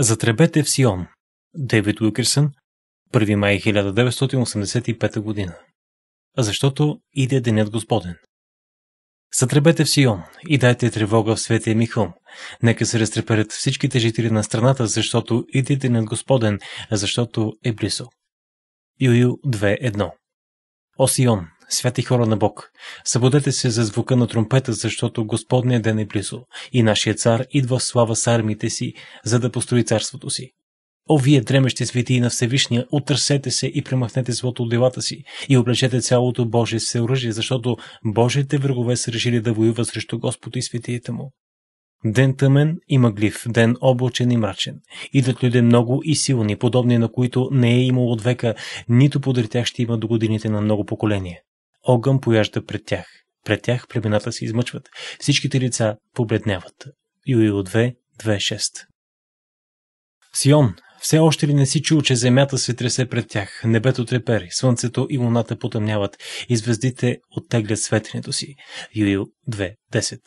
Затребете в Сион. Дейвид Уилкерсън, 1 май 1985 година. Защото иде денят Господен. Затребете в Сион и дайте тревога в светия ми хълм. Нека се разтреперят всичките жители на страната, защото иде денят Господен, защото е близо. Юю 2.1 О Сион, Святи хора на Бог, събудете се за звука на тромпета, защото Господният ден е близо и нашия цар идва в слава с армите си, за да построи царството си. О, вие дремещи светии на Всевишния, отърсете се и премахнете злото от делата си и облечете цялото Божие се оръжие, защото Божиите врагове са решили да воюват срещу Господ и светиите му. Ден тъмен и мъглив, ден облачен и мрачен. Идат люди много и силни, подобни на които не е имало от века, нито подир ще има до годините на много поколения. Огън пояжда пред тях. Пред тях племената се измъчват. Всичките лица побледняват. Юил 2, 2.6 Сион, все още ли не си чул, че земята се тресе пред тях, небето трепери, слънцето и луната потъмняват и звездите оттеглят светенето си? Юил 2.10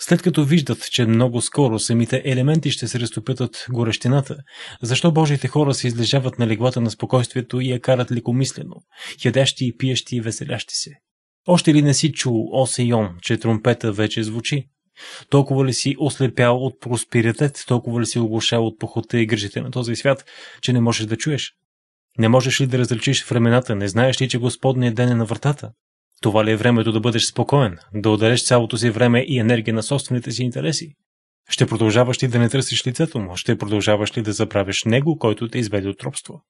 след като виждат, че много скоро самите елементи ще се разтопят от горещината, защо Божите хора се излежават на леглата на спокойствието и я карат лекомислено, ядящи и пиещи и веселящи се? Още ли не си чул, о Сейон, че тромпета вече звучи? Толкова ли си ослепял от проспиритет, толкова ли си оглушал от похота и грижите на този свят, че не можеш да чуеш? Не можеш ли да различиш времената, не знаеш ли, че Господният ден е на вратата? Това ли е времето да бъдеш спокоен, да удареш цялото си време и енергия на собствените си интереси? Ще продължаваш ли да не търсиш лицето му? Ще продължаваш ли да забравиш него, който те изведе от робство?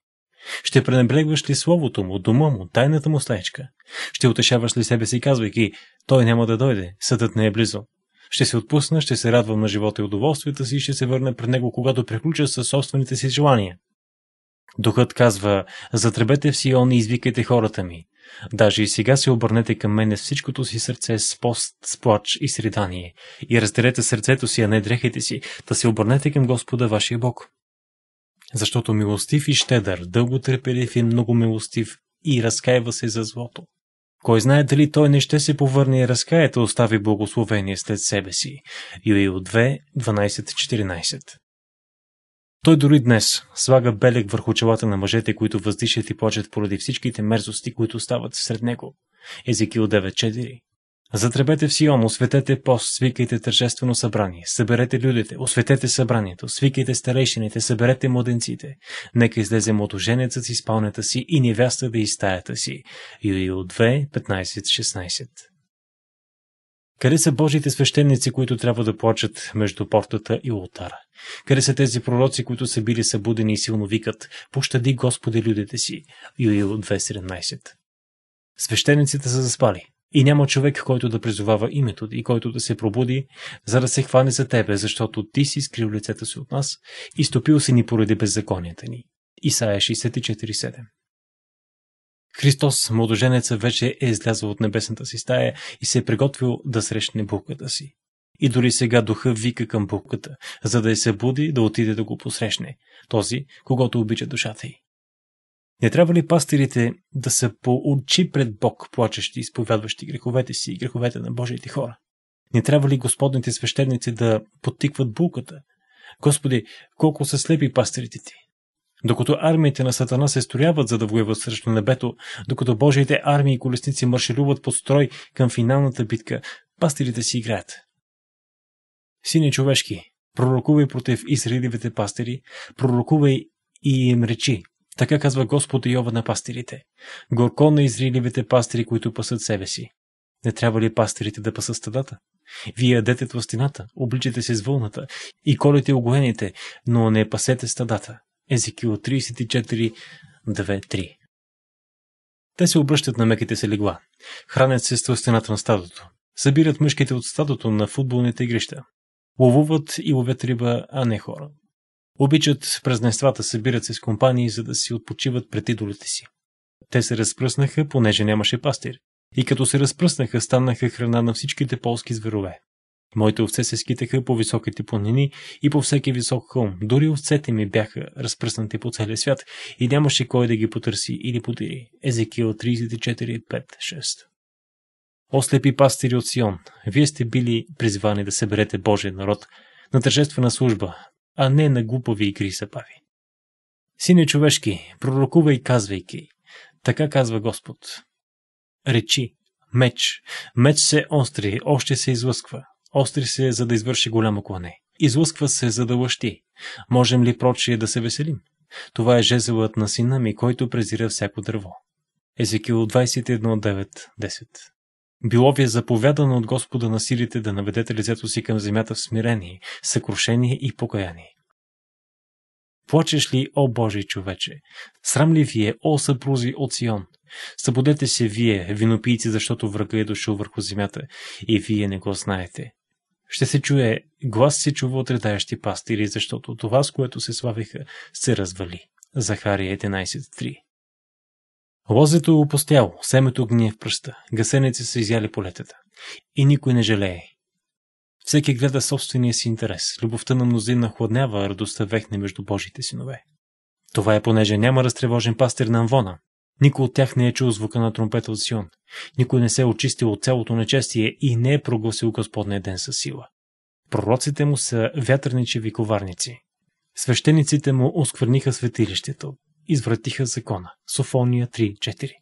Ще пренебрегваш ли словото му, дома му, тайната му слечка? Ще утешаваш ли себе си, казвайки, той няма да дойде, съдът не е близо. Ще се отпусна, ще се радвам на живота и удоволствията си и ще се върна пред него, когато приключа със собствените си желания. Духът казва, затребете в Сион и извикайте хората ми. Даже и сега се обърнете към мене с всичкото си сърце с пост, с плач и средание, И разделете сърцето си, а не дрехите си, да се обърнете към Господа вашия Бог. Защото милостив и щедър, дълго търпелив и много милостив и разкаява се за злото. Кой знае дали той не ще се повърне и разкаята остави благословение след себе си. Юил 2, 12-14 той дори днес слага белег върху челата на мъжете, които въздишат и плачат поради всичките мерзости, които стават сред него. Езекил 9.4 Затребете в Сион, осветете пост, свикайте тържествено събрание, съберете людите, осветете събранието, свикайте старейшините, съберете младенците. Нека излезе младоженецът си спалнята си и невяста да из стаята си. Юил 2, 15-16 къде са Божите свещеници, които трябва да плачат между портата и ултара? Къде са тези пророци, които са били събудени и силно викат «Пощади Господи людите си» Юил 2.17 Свещениците са заспали и няма човек, който да призовава името и който да се пробуди, за да се хване за тебе, защото ти си скрил лицето си от нас и стопил си ни поради беззаконията ни. Исаия 64.7 Христос, младоженеца, вече е излязъл от небесната си стая и се е приготвил да срещне буката си. И дори сега духа вика към буката, за да й се буди да отиде да го посрещне, този, когато обича душата й. Не трябва ли пастирите да са по очи пред Бог, плачещи, изповядващи греховете си и греховете на Божиите хора? Не трябва ли господните свещеници да подтикват булката? Господи, колко са слепи пастирите ти! Докато армиите на Сатана се строяват за да воеват срещу небето, докато Божиите армии и колесници маршируват под строй към финалната битка, пастирите си играят. Сини човешки, пророкувай против Израилевите пастири, пророкувай и им речи. Така казва Господ Йова на пастирите. Горко на Израилевите пастири, които пасат себе си. Не трябва ли пастирите да пасат стадата? Вие ядете тластината, обличате се с вълната и колите огоените, но не пасете стадата. 2 34.2.3. Те се обръщат на меките се легла, хранят се с тълстината на стадото, събират мъжките от стадото на футболните игрища, ловуват и ловят риба, а не хора. Обичат празненствата, събират се с компании, за да си отпочиват пред идолите си. Те се разпръснаха, понеже нямаше пастир, и като се разпръснаха, станаха храна на всичките полски зверове. Моите овце се скитаха по високите планини и по всеки висок хълм. Дори овцете ми бяха разпръснати по целия свят и нямаше кой да ги потърси или подири. Езекиил 34.5.6 Ослепи пастири от Сион, вие сте били призвани да съберете Божия народ на тържествена служба, а не на глупави игри съпави. Сине човешки, пророкувай казвайки, така казва Господ. Речи, меч, меч се остри, още се излъсква, Остри се, за да извърши голямо клане. Излъсква се, за да лъщи. Можем ли прочие да се веселим? Това е жезелът на сина ми, който презира всяко дърво. Езекил 21.9.10 Било ви е заповядано от Господа на силите да наведете лицето си към земята в смирение, съкрушение и покаяние. Плачеш ли, о Божий човече? Срам ли вие, о съпрузи от Сион? Събудете се вие, винопийци, защото врага е дошъл върху земята и вие не го знаете ще се чуе глас се чува от редаящи пастири, защото това, с което се славиха, се развали. Захария 11.3 Лозето е опостяло, семето гние в пръста, гасеници са изяли полетата. И никой не жалее. Всеки гледа собствения си интерес. Любовта на мнозина хладнява, радостта вехне между Божите синове. Това е понеже няма разтревожен пастир на Анвона, никой от тях не е чул звука на тромпета от Сион. Никой не се е очистил от цялото нечестие и не е прогласил Господния ден със сила. Пророците му са вятърничи виковарници. Свещениците му оскверниха светилището, извратиха закона. Софония 3.4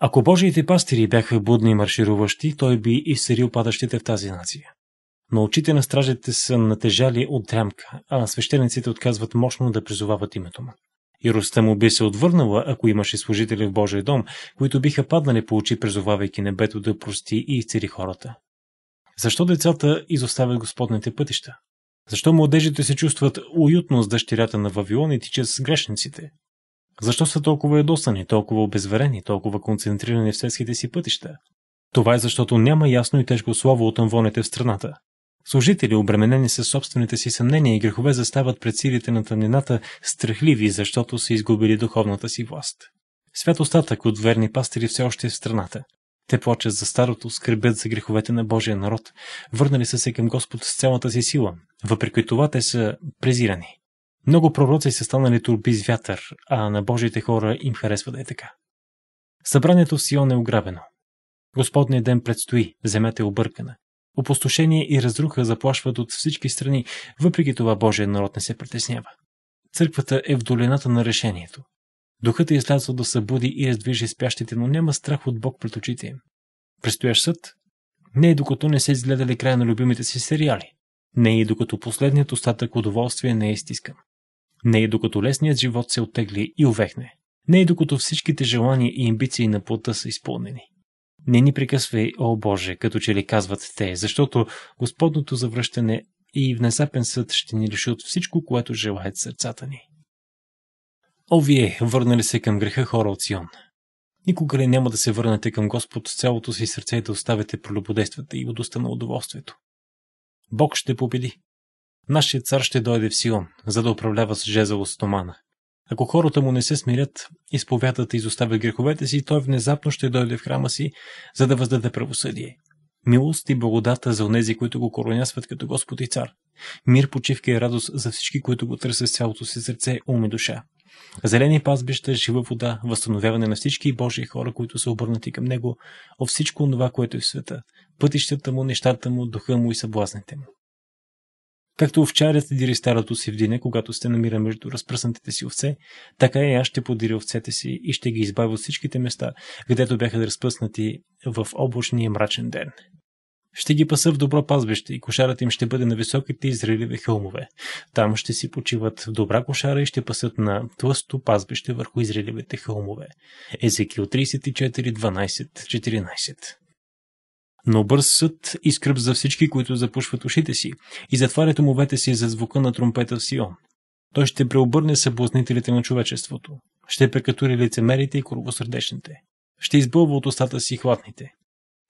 Ако Божиите пастири бяха будни и маршируващи, той би изсерил падащите в тази нация. Но очите на стражите са натежали от дрямка, а свещениците отказват мощно да призовават името му. Яростта му би се отвърнала, ако имаше служители в Божия дом, които биха паднали по очи, призовавайки небето да прости и изцели хората. Защо децата изоставят Господните пътища? Защо младежите се чувстват уютно с дъщерята на Вавилон и тичат с грешниците? Защо са толкова ядосани, толкова обезверени, толкова концентрирани в светските си пътища? Това е защото няма ясно и тежко слово от анвоните в страната. Служители, обременени със собствените си съмнения и грехове, застават пред силите на тъмнината страхливи, защото са изгубили духовната си власт. Свят остатък от верни пастири все още е в страната. Те плачат за старото, скърбят за греховете на Божия народ. Върнали са се към Господ с цялата си сила, въпреки това те са презирани. Много пророци са станали турби с вятър, а на Божиите хора им харесва да е така. Събранието в Сион е ограбено. Господният ден предстои, земята е объркана. Опустошение и разруха заплашват от всички страни, въпреки това Божия народ не се притеснява. Църквата е в долината на решението. Духът е излязъл да събуди и раздвижи спящите, но няма страх от Бог пред очите им. Престоящ съд? Не и докато не се изгледали края на любимите си сериали. Не и докато последният остатък удоволствие не е изтискан. Не и докато лесният живот се оттегли и увехне. Не и докато всичките желания и амбиции на плътта са изпълнени. Не ни прекъсвай, о Боже, като че ли казват те, защото Господното завръщане и внезапен съд ще ни реши от всичко, което желаят сърцата ни. О, вие, върнали се към греха хора от Сион. Никога ли няма да се върнете към Господ с цялото си сърце и да оставите пролюбодействата и удоста на удоволствието? Бог ще победи. Нашият цар ще дойде в Сион, за да управлява с жезъл стомана. Ако хората му не се смирят, изповядат и изоставят греховете си, той внезапно ще дойде в храма си, за да въздаде правосъдие. Милост и благодата за онези, които го коронясват като Господ и Цар. Мир, почивка и радост за всички, които го търсят с цялото си сърце, ум и душа. Зелени пазбища, жива вода, възстановяване на всички Божии хора, които са обърнати към Него, о всичко това, което е в света, пътищата му, нещата му, духа му и съблазните му. Както овчарят дири старото си в деня, когато се намира между разпръснатите си овце, така и аз ще подиря овцете си и ще ги избавя от всичките места, където бяха разпръснати в облачния мрачен ден. Ще ги паса в добро пазбище и кошарът им ще бъде на високите изрелеви хълмове. Там ще си почиват в добра кошара и ще пасат на тлъсто пазбище върху изрелевите хълмове. Езекил 34, 12, 14 но бърз съд и скръп за всички, които запушват ушите си и затварят умовете си за звука на тромпета в Сион. Той ще преобърне съблазнителите на човечеството, ще прекатури лицемерите и кругосърдечните, ще избълва от устата си хватните,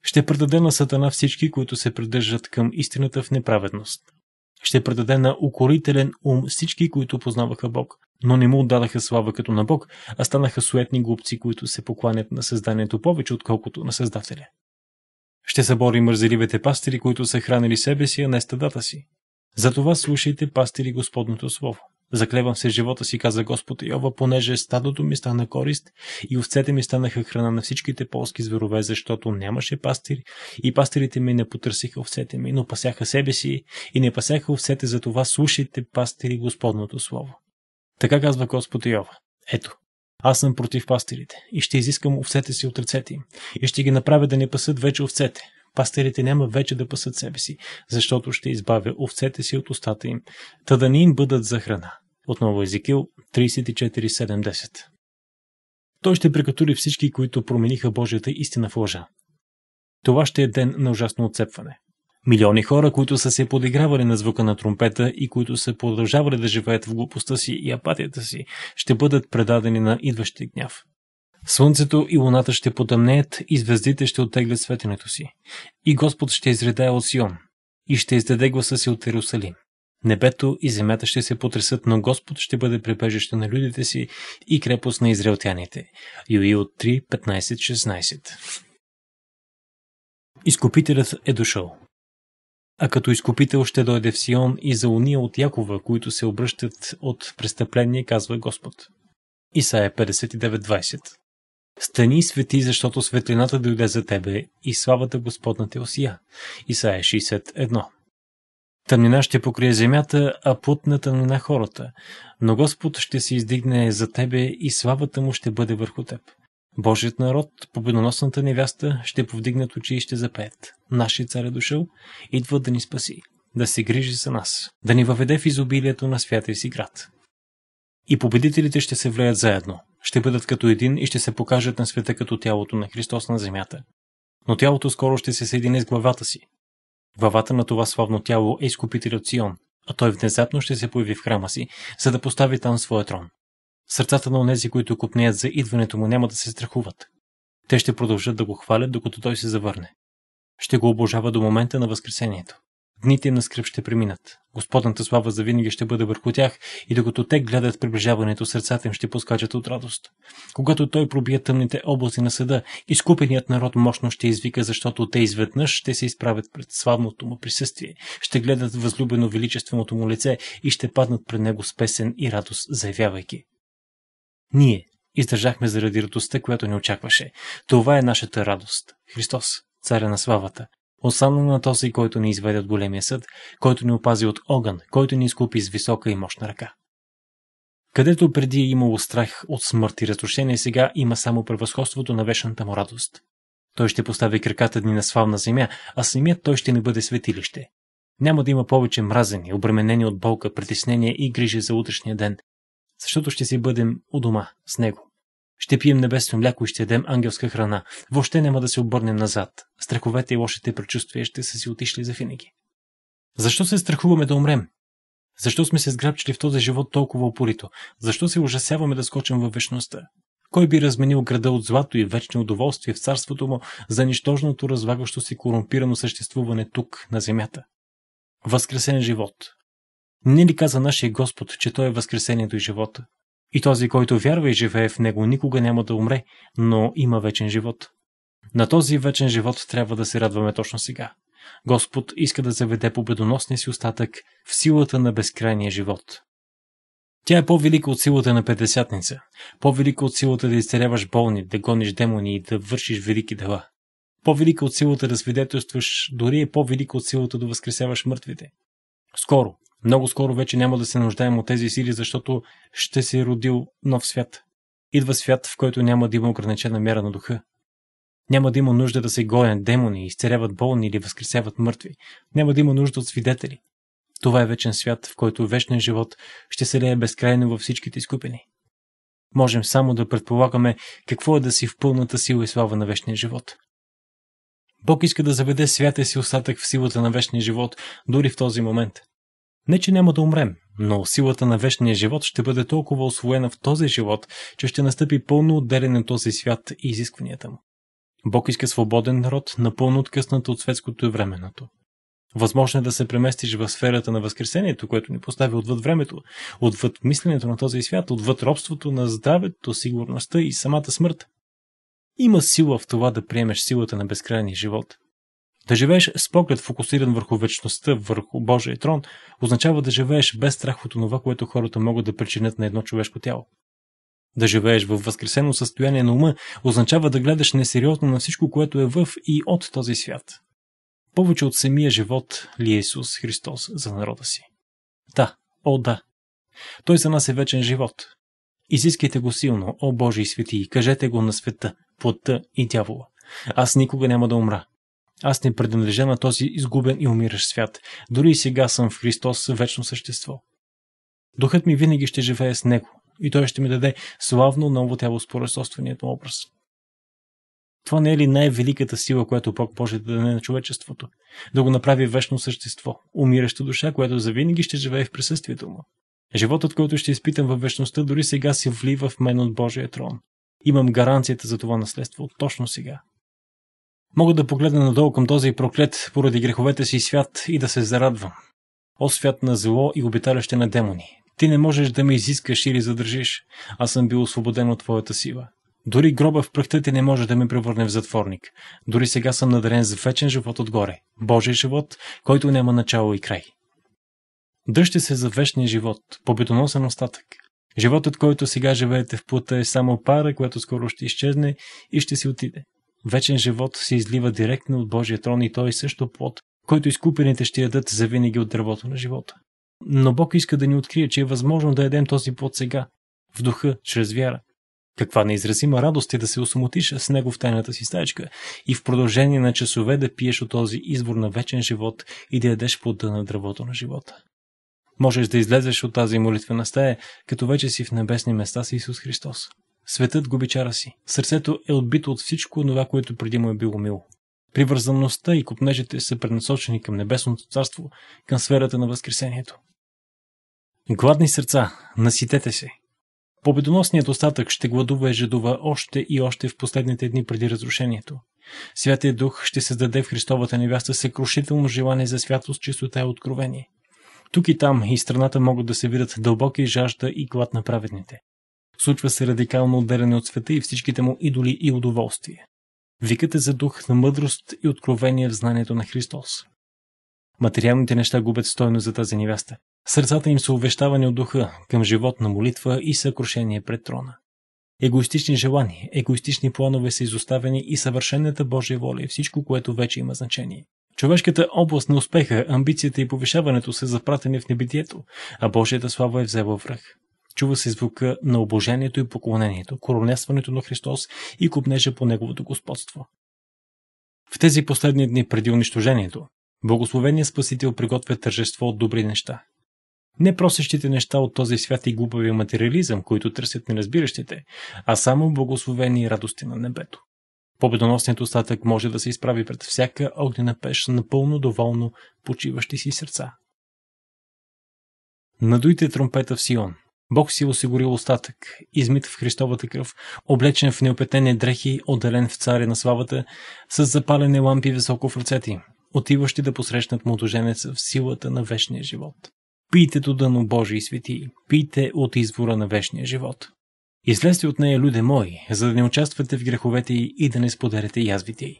ще предаде на Сатана всички, които се придържат към истината в неправедност. Ще предаде на укорителен ум всички, които познаваха Бог, но не му отдадаха слава като на Бог, а станаха суетни глупци, които се покланят на създанието повече, отколкото на Създателя. Ще събори мързеливите пастири, които са хранили себе си, а не стадата си. Затова слушайте, пастири, Господното Слово. Заклевам се живота си, каза Господ Йова, понеже стадото ми стана корист и овцете ми станаха храна на всичките полски зверове, защото нямаше пастир и пастирите ми не потърсиха овцете ми, но пасяха себе си и не пасяха овцете, затова слушайте пастири Господното Слово. Така казва Господ Йова. Ето, аз съм против пастирите и ще изискам овцете си от ръцете им и ще ги направя да не пасат вече овцете. Пастирите няма вече да пасат себе си, защото ще избавя овцете си от устата им, та да не им бъдат за храна. Отново Езикил 34.7.10 Той ще прекатури всички, които промениха Божията истина в лъжа. Това ще е ден на ужасно отцепване. Милиони хора, които са се подигравали на звука на тромпета и които са продължавали да живеят в глупостта си и апатията си, ще бъдат предадени на идващи гняв. Слънцето и луната ще потъмнеят и звездите ще оттеглят светенето си. И Господ ще изредае от Сион и ще издаде гласа си от Иерусалим. Небето и земята ще се потресат, но Господ ще бъде препежище на людите си и крепост на израелтяните. Юил 3, 15-16 Изкупителят е дошъл а като изкупител ще дойде в Сион и за уния от Якова, които се обръщат от престъпление, казва Господ. Исаия 59.20 Стани и свети, защото светлината дойде за тебе и славата Господна те осия. Исая 61 Тъмнина ще покрие земята, а плътна тъмнина хората, но Господ ще се издигне за тебе и славата му ще бъде върху теб. Божият народ, победоносната невяста, ще повдигнат очи и ще запеят. Нашият цар е дошъл, идва да ни спаси, да се грижи за нас, да ни въведе в изобилието на святия си град. И победителите ще се влеят заедно, ще бъдат като един и ще се покажат на света като тялото на Христос на земята. Но тялото скоро ще се съедини с главата си. Главата на това славно тяло е изкупителят Сион, а той внезапно ще се появи в храма си, за да постави там своя трон. Сърцата на онези, които купнеят за идването му, няма да се страхуват. Те ще продължат да го хвалят, докато той се завърне. Ще го обожава до момента на Възкресението. Дните им на скръп ще преминат. Господната слава завинаги ще бъде върху тях и докато те гледат приближаването, сърцата им ще поскачат от радост. Когато той пробие тъмните облаци на съда, изкупеният народ мощно ще извика, защото те изведнъж ще се изправят пред славното му присъствие, ще гледат възлюбено величественото му лице и ще паднат пред него с песен и радост, заявявайки ние издържахме заради радостта, която ни очакваше. Това е нашата радост. Христос, царя на славата. Осамно на този, който ни изведе от големия съд, който ни опази от огън, който ни изкупи с висока и мощна ръка. Където преди е имало страх от смърт и разрушение, сега има само превъзходството на вечната му радост. Той ще постави краката ни на славна земя, а самият той ще ни бъде светилище. Няма да има повече мразени, обременени от болка, притеснение и грижи за утрешния ден, защото ще си бъдем у дома с него. Ще пием небесно мляко и ще ядем ангелска храна. Въобще няма да се обърнем назад. Страховете и лошите предчувствия ще са си отишли за винаги. Защо се страхуваме да умрем? Защо сме се сграбчили в този живот толкова опорито? Защо се ужасяваме да скочим във вечността? Кой би разменил града от злато и вечно удоволствие в царството му за нищожното, развагащо си корумпирано съществуване тук, на земята? Възкресен живот, не ли каза нашия Господ, че Той е възкресението и живота? И този, който вярва и живее в Него, никога няма да умре, но има вечен живот. На този вечен живот трябва да се радваме точно сега. Господ иска да заведе победоносния си остатък в силата на безкрайния живот. Тя е по-велика от силата на петдесятница, по-велика от силата да изцеляваш болни, да гониш демони и да вършиш велики дела. По-велика от силата да свидетелстваш, дори е по-велика от силата да възкресяваш мъртвите. Скоро, много скоро вече няма да се нуждаем от тези сили, защото ще се е родил нов свят. Идва свят, в който няма да има ограничена мера на духа. Няма да има нужда да се гонят демони, изцеряват болни или възкресяват мъртви. Няма да има нужда от свидетели. Това е вечен свят, в който вечният живот ще се лее безкрайно във всичките изкупени. Можем само да предполагаме какво е да си в пълната сила и слава на вечния живот. Бог иска да заведе святия си остатък в силата на вечния живот, дори в този момент – не, че няма да умрем, но силата на вечния живот ще бъде толкова освоена в този живот, че ще настъпи пълно отделяне на този свят и изискванията му. Бог иска свободен народ, напълно откъснат от светското и временното. Възможно е да се преместиш в сферата на Възкресението, което ни постави отвъд времето, отвъд мисленето на този свят, отвъд робството на здравето, сигурността и самата смърт. Има сила в това да приемеш силата на безкрайния живот. Да живееш с поглед фокусиран върху вечността, върху Божия трон, означава да живееш без страх от това, което хората могат да причинят на едно човешко тяло. Да живееш във възкресено състояние на ума означава да гледаш несериозно на всичко, което е в и от този свят. Повече от самия живот ли е Исус Христос за народа си? Да, о да. Той за нас е вечен живот. Изискайте го силно, о Божий свети, кажете го на света, плътта и дявола. Аз никога няма да умра. Аз не принадлежа на този изгубен и умиращ свят. Дори и сега съм в Христос вечно същество. Духът ми винаги ще живее с Него и Той ще ми даде славно ново тяло според собственият му образ. Това не е ли най-великата сила, която Бог може да даде на човечеството? Да го направи вечно същество, умираща душа, която завинаги ще живее в присъствието му. Животът, който ще изпитам във вечността, дори сега се влива в мен от Божия трон. Имам гаранцията за това наследство точно сега. Мога да погледна надолу към този проклет поради греховете си свят и да се зарадвам. О свят на зло и обиталище на демони, ти не можеш да ме изискаш или задържиш. Аз съм бил освободен от твоята сила. Дори гроба в пръхта ти не може да ме превърне в затворник. Дори сега съм надарен за вечен живот отгоре. Божий живот, който няма начало и край. Дъжте се за вечния живот, победоносен остатък. Животът, който сега живеете в плута, е само пара, която скоро ще изчезне и ще си отиде. Вечен живот се излива директно от Божия трон и той е също плод, който изкупените ще ядат завинаги от дървото на живота. Но Бог иска да ни открие, че е възможно да ядем този плод сега, в духа, чрез вяра. Каква неизразима радост е да се осмотиш с него в тайната си стаечка и в продължение на часове да пиеш от този извор на вечен живот и да ядеш плода на дървото на живота. Можеш да излезеш от тази молитвена стая, като вече си в небесни места с Исус Христос. Светът губи чара си. Сърцето е отбито от всичко това, което преди му е било мило. Привързаността и копнежите са преднасочени към Небесното царство, към сферата на Възкресението. Гладни сърца, наситете се! Победоносният остатък ще гладува и жадува още и още в последните дни преди разрушението. Святия Дух ще създаде в Христовата невяста съкрушително желание за святост, чистота и откровение. Тук и там и страната могат да се видят дълбоки жажда и глад на праведните случва се радикално отделяне от света и всичките му идоли и удоволствие. Викът е за дух на мъдрост и откровение в знанието на Христос. Материалните неща губят стойност за тази невяста. Сърцата им са увещавани от духа към живот на молитва и съкрушение пред трона. Егоистични желания, егоистични планове са изоставени и съвършената Божия воля е всичко, което вече има значение. Човешката област на успеха, амбицията и повишаването са запратени в небитието, а Божията слава е взела връх чува се звука на обожението и поклонението, коронестването на Христос и купнежа по Неговото господство. В тези последни дни преди унищожението, Благословения Спасител приготвя тържество от добри неща. Не просещите неща от този свят и глупавия материализъм, които търсят неразбиращите, а само благословени и радости на небето. Победоносният остатък може да се изправи пред всяка огнена пеш на пълно доволно почиващи си сърца. Надуйте тромпета в Сион – Бог си е осигурил остатък, измит в Христовата кръв, облечен в неопетени дрехи, отделен в царя на славата, с запалени лампи високо в ръцете отиващи да посрещнат младоженеца в силата на вечния живот. Пийте до дъно Божии свети, пийте от извора на вечния живот. Излезте от нея, люде мои, за да не участвате в греховете й и да не споделяте язвите й.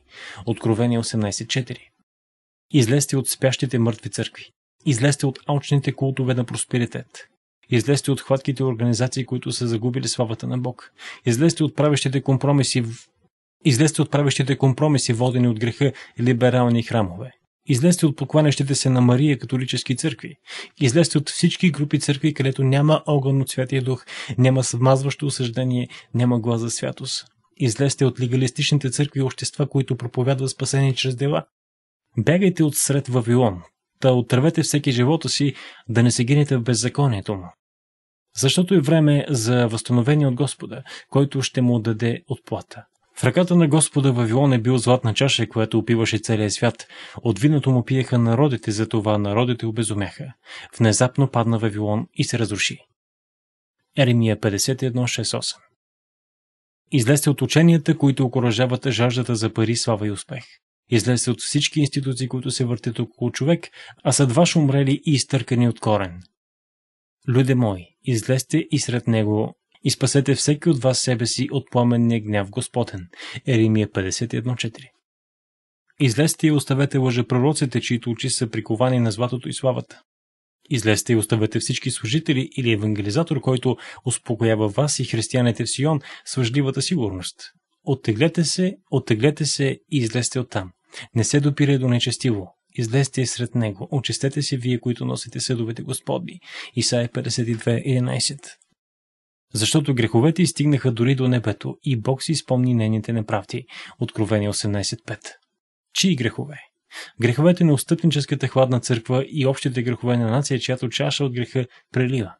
Откровение 18.4 Излезте от спящите мъртви църкви. Излезте от алчните култове на просперитет. Излезте от хватките организации, които са загубили славата на Бог. Излезте от правещите компромиси, излезте от правещите компромиси, водени от греха либерални храмове. Излезте от покланящите се на Мария католически църкви. Излезте от всички групи църкви, където няма огън от Святия Дух, няма смазващо осъждение, няма глас за святост. Излезте от легалистичните църкви и общества, които проповядват спасение чрез дела. Бягайте от сред Вавилон, да отървете всеки живота си, да не се гинете в беззаконието му. Защото е време за възстановение от Господа, който ще му даде отплата. В ръката на Господа Вавилон е бил златна чаша, която опиваше целия свят. От виното му пиеха народите, затова народите обезумяха. Внезапно падна Вавилон и се разруши. Еремия 51.6.8 Излезте от ученията, които окоръжават жаждата за пари, слава и успех. Излезте от всички институции, които се въртят около човек, а са дваш умрели и изтъркани от корен. Люде мой, излезте и сред него и спасете всеки от вас себе си от пламенния гняв Господен. Еримия 51.4 Излезте и оставете лъжепророците, чието очи са приковани на златото и славата. Излезте и оставете всички служители или евангелизатор, който успокоява вас и християните в Сион с въжливата сигурност. Оттеглете се, оттеглете се и излезте оттам. Не се допире до нечестиво излезте сред него, очистете се вие, които носите съдовете Господни. Исаия 52.11 Защото греховете стигнаха дори до небето и Бог си спомни нейните неправди. Откровение 18.5 Чии грехове? Греховете на устъпническата хладна църква и общите грехове на нация, чиято чаша от греха прелива.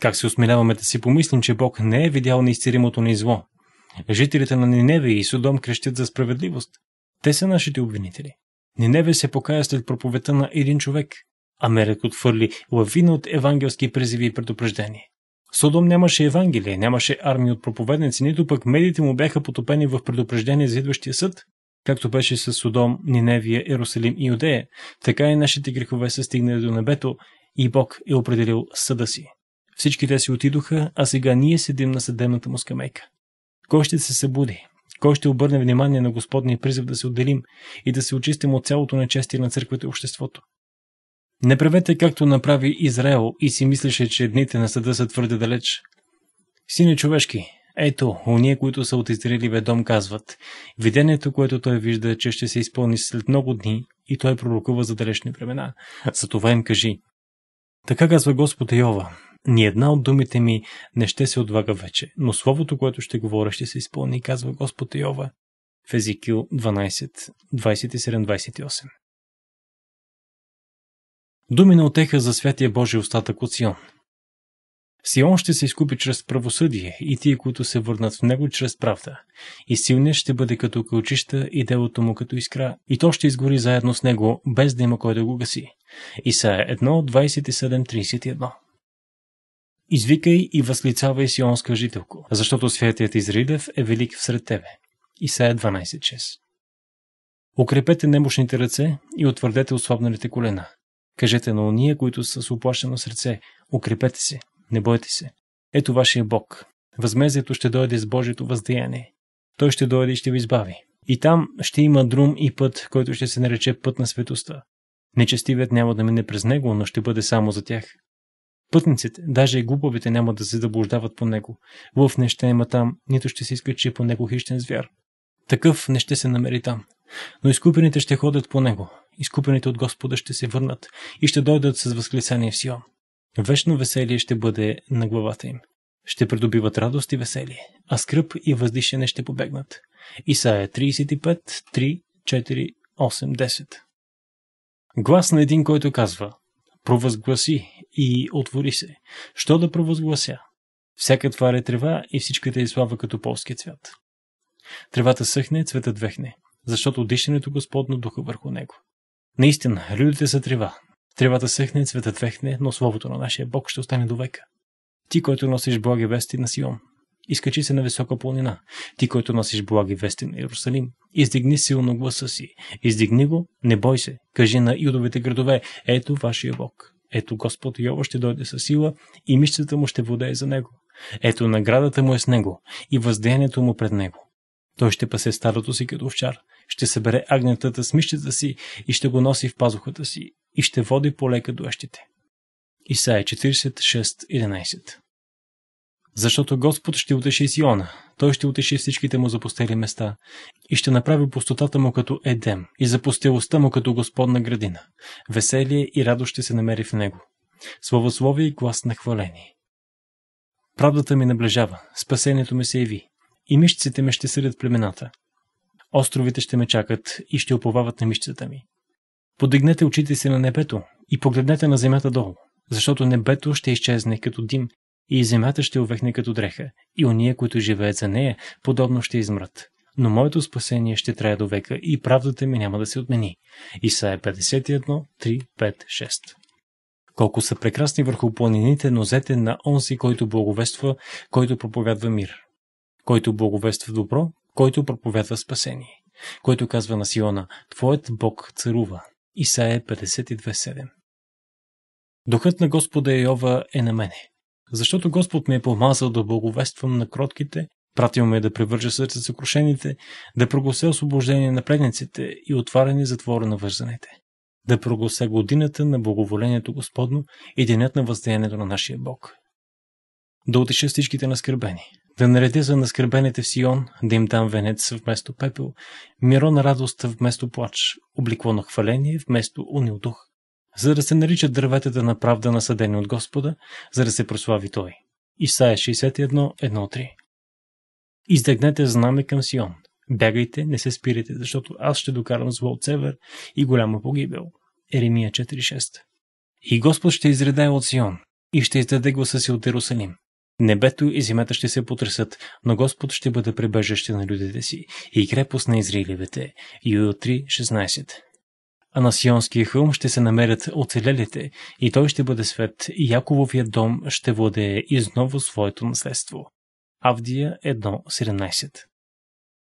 Как се осмеляваме да си помислим, че Бог не е видял неизцеримото ни зло? Жителите на Ниневе и Содом крещят за справедливост. Те са нашите обвинители. Ниневе се покая след проповета на един човек, а Мерек отвърли лавина от евангелски призиви и предупреждения. Содом нямаше евангелие, нямаше армия от проповедници, нито пък медиите му бяха потопени в предупреждение за идващия съд, както беше с Содом, Ниневия, Ерусалим и Юдея, така и нашите грехове са стигнали до небето и Бог е определил съда си. Всички те си отидоха, а сега ние седим на съдебната му скамейка. Кой ще се събуди? Кой ще обърне внимание на Господния призив да се отделим и да се очистим от цялото нечестие на църквата и обществото? Не правете както направи Израел и си мислеше, че дните на съда са твърде далеч. Сине човешки, ето, уния, които са от Израили дом, казват. Видението, което той вижда, че ще се изпълни след много дни и той пророкува за далечни времена. Затова им кажи. Така казва Господ Йова ни една от думите ми не ще се отлага вече, но словото, което ще говоря, ще се изпълни, казва Господ Йова в Езикил 12, 27-28. Думи на отеха за святия Божий остатък от Сион. Сион ще се изкупи чрез правосъдие и тие, които се върнат в него чрез правда. И силният ще бъде като кълчища и делото му като искра, и то ще изгори заедно с него, без да има кой да го гаси. Исаия 1, 27-31 Извикай и възлицавай сионска жителко, защото святият Израилев е велик всред тебе. Исая 12.6 Укрепете немощните ръце и утвърдете ослабналите колена. Кажете на уния, които са с оплашено сърце, укрепете се, не бойте се. Ето вашия Бог. Възмездието ще дойде с Божието въздеяние. Той ще дойде и ще ви избави. И там ще има друм и път, който ще се нарече път на светостта. Нечестивият няма да мине през него, но ще бъде само за тях. Пътниците, даже и глупавите няма да се заблуждават по него. Лъв не ще има там, нито ще се изкачи по него хищен звяр. Такъв не ще се намери там. Но изкупените ще ходят по него. Изкупените от Господа ще се върнат и ще дойдат с възклицание в Сион. Вечно веселие ще бъде на главата им. Ще придобиват радост и веселие, а скръп и въздишане ще побегнат. Исаия 35, 3, 4, 8, 10 Глас на един, който казва Провъзгласи и отвори се. Що да провъзглася? Всяка тваря е трева и всичката е слава като полски цвят. Тревата съхне, цветът вехне, защото дишането Господно духа върху него. Наистина, людите са трева. Тревата съхне, цветът вехне, но словото на нашия Бог ще остане до века. Ти, който носиш благи вести на Сион, Изкачи се на висока планина, ти, който носиш благи вести на Иерусалим. Издигни силно гласа си. Издигни го, не бой се. Кажи на юдовите градове, ето вашия Бог. Ето Господ Йова ще дойде със сила и мишцата му ще владее за него. Ето наградата му е с него и въздеянието му пред него. Той ще пасе старото си като овчар, ще събере агнетата с мишцата си и ще го носи в пазухата си и ще води полека до ещите. Исаия 46.11 защото Господ ще утеши Сиона, той ще утеши всичките му запустели места и ще направи пустотата му като Едем и запустелостта му като Господна градина. Веселие и радост ще се намери в него. Славословие и глас на хваление. Правдата ми наближава, спасението ми се яви и мишците ми ще съдят племената. Островите ще ме чакат и ще оповават на мишцата ми. Подигнете очите си на небето и погледнете на земята долу, защото небето ще изчезне като дим и земята ще увехне като дреха, и ония, които живеят за нея, подобно ще измрат. Но моето спасение ще трае до века и правдата ми няма да се отмени. Исаия 51, 3, 5, колко са прекрасни върху планините нозете на онзи, който благовества, който проповядва мир, който благовества добро, който проповядва спасение, който казва на Сиона, Твоят Бог царува. Исаия 52.7 Духът на Господа Йова е на мене, защото Господ ме е помазал да благовествам на кротките, пратил ме е да превържа сърце съкрушените, да проглася освобождение на предниците и отваряне затвора на вързаните. Да проглася годината на благоволението Господно и денят на въздеянието на нашия Бог. Да отеша всичките наскърбени, да наредя за наскърбените в Сион, да им дам венец вместо пепел, миро на радост вместо плач, обликло на хваление вместо унил дух за да се наричат дърветата на правда насъдени от Господа, за да се прослави Той. Исаия 61, 1-3 знаме към Сион. Бягайте, не се спирайте, защото аз ще докарам зло от север и голяма погибел. Еремия 4.6 И Господ ще изредае от Сион и ще издаде гласа си от Иерусалим. Небето и земята ще се потресат, но Господ ще бъде пребежище на людите си и крепост на израилевите. Юил 3.16 а на Сионския хълм ще се намерят оцелелите и той ще бъде свет и Якововия дом ще владее изново своето наследство. Авдия 1.17